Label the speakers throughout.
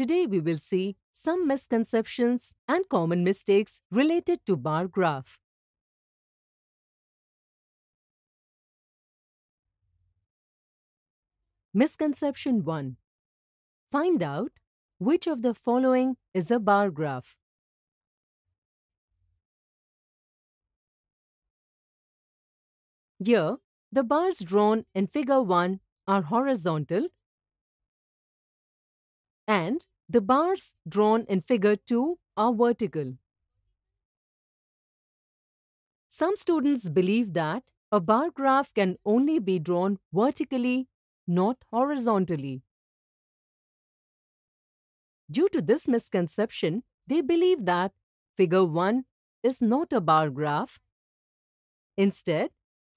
Speaker 1: Today we will see some misconceptions and common
Speaker 2: mistakes related to bar graph. Misconception 1. Find out which of the following is a bar graph.
Speaker 1: Here, the bars drawn in figure 1 are horizontal and the bars drawn in figure 2 are vertical. Some students believe that a bar graph can only be drawn vertically, not horizontally. Due to this misconception, they believe that figure 1 is not a bar graph. Instead,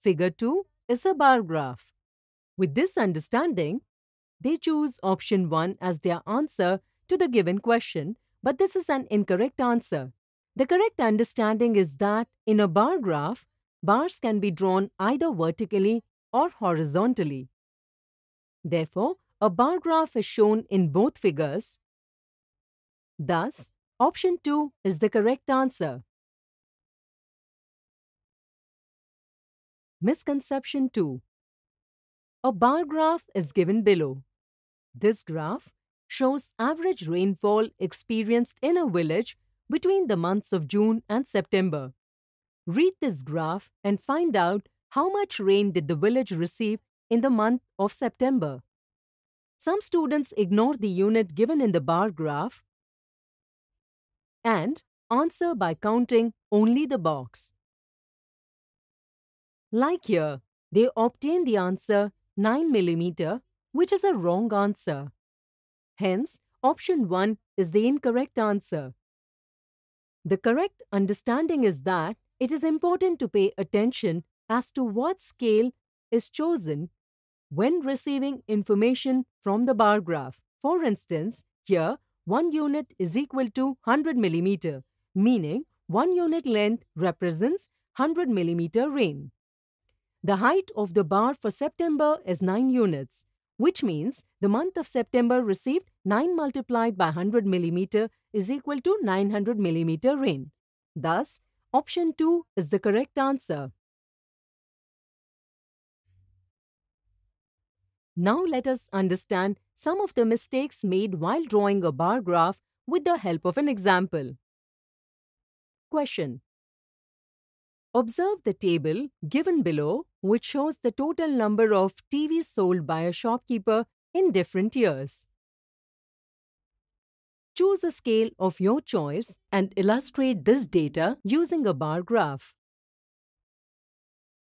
Speaker 1: figure 2 is a bar graph. With this understanding, they choose option 1 as their answer to the given question, but this is an incorrect answer. The correct understanding is that in a bar graph, bars can be drawn either vertically or horizontally. Therefore, a bar graph is shown in both figures. Thus, option 2 is the correct answer. Misconception 2 A bar graph is given below. This graph shows average rainfall experienced in a village between the months of June and September. Read this graph and find out how much rain did the village receive in the month of September. Some students ignore the unit given in the bar graph and answer by counting only the box. Like here, they obtain the answer 9 mm which is a wrong answer. Hence, option 1 is the incorrect answer. The correct understanding is that it is important to pay attention as to what scale is chosen when receiving information from the bar graph. For instance, here 1 unit is equal to 100 mm, meaning 1 unit length represents 100 mm rain. The height of the bar for September is 9 units which means the month of September received 9 multiplied by 100 millimeter is equal to 900 millimeter rain. Thus, option 2 is the correct answer. Now let us understand some of the mistakes made while drawing a bar graph with the help of an example. Question. Observe the table given below, which shows the total number of TVs sold by a shopkeeper in different years. Choose a scale of your choice and illustrate this data using a bar graph.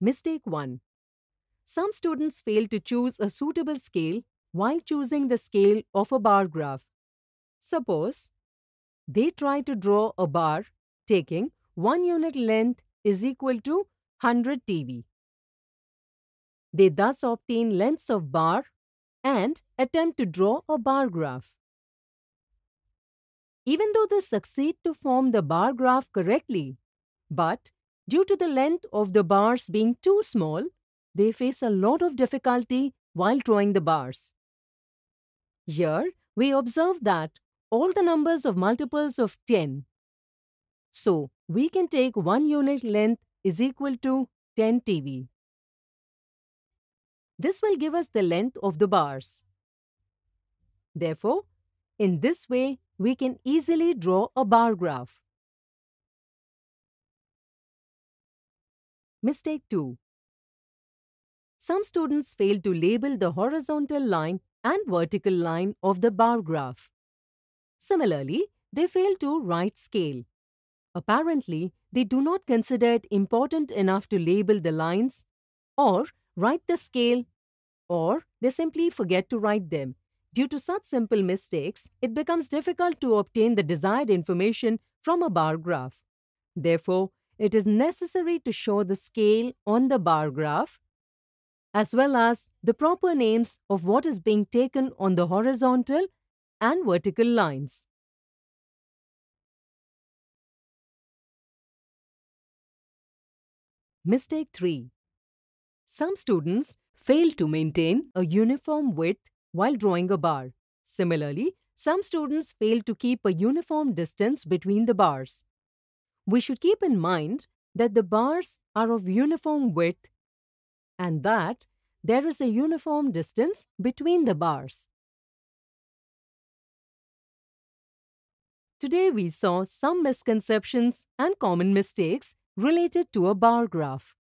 Speaker 1: Mistake 1. Some students fail to choose a suitable scale while choosing the scale of a bar graph. Suppose they try to draw a bar taking 1 unit length is equal to 100 TV. They thus obtain lengths of bar and attempt to draw a bar graph. Even though they succeed to form the bar graph correctly, but due to the length of the bars being too small, they face a lot of difficulty while drawing the bars. Here, we observe that all the numbers of multiples of 10 so we can take 1 unit length is equal to 10 TV. This will give us the length of the bars. Therefore, in this way, we can easily draw a bar graph.
Speaker 2: Mistake 2.
Speaker 1: Some students fail to label the horizontal line and vertical line of the bar graph. Similarly, they fail to write scale. Apparently, they do not consider it important enough to label the lines or write the scale or they simply forget to write them. Due to such simple mistakes, it becomes difficult to obtain the desired information from a bar graph. Therefore, it is necessary to show the scale on the bar graph as well as the proper names of what is being taken on the horizontal
Speaker 2: and vertical lines. Mistake 3.
Speaker 1: Some students fail to maintain a uniform width while drawing a bar. Similarly, some students fail to keep a uniform distance between the bars. We should keep in mind that the bars are of uniform width and that there is a uniform distance between the bars. Today we saw some misconceptions and common mistakes related to a bar graph.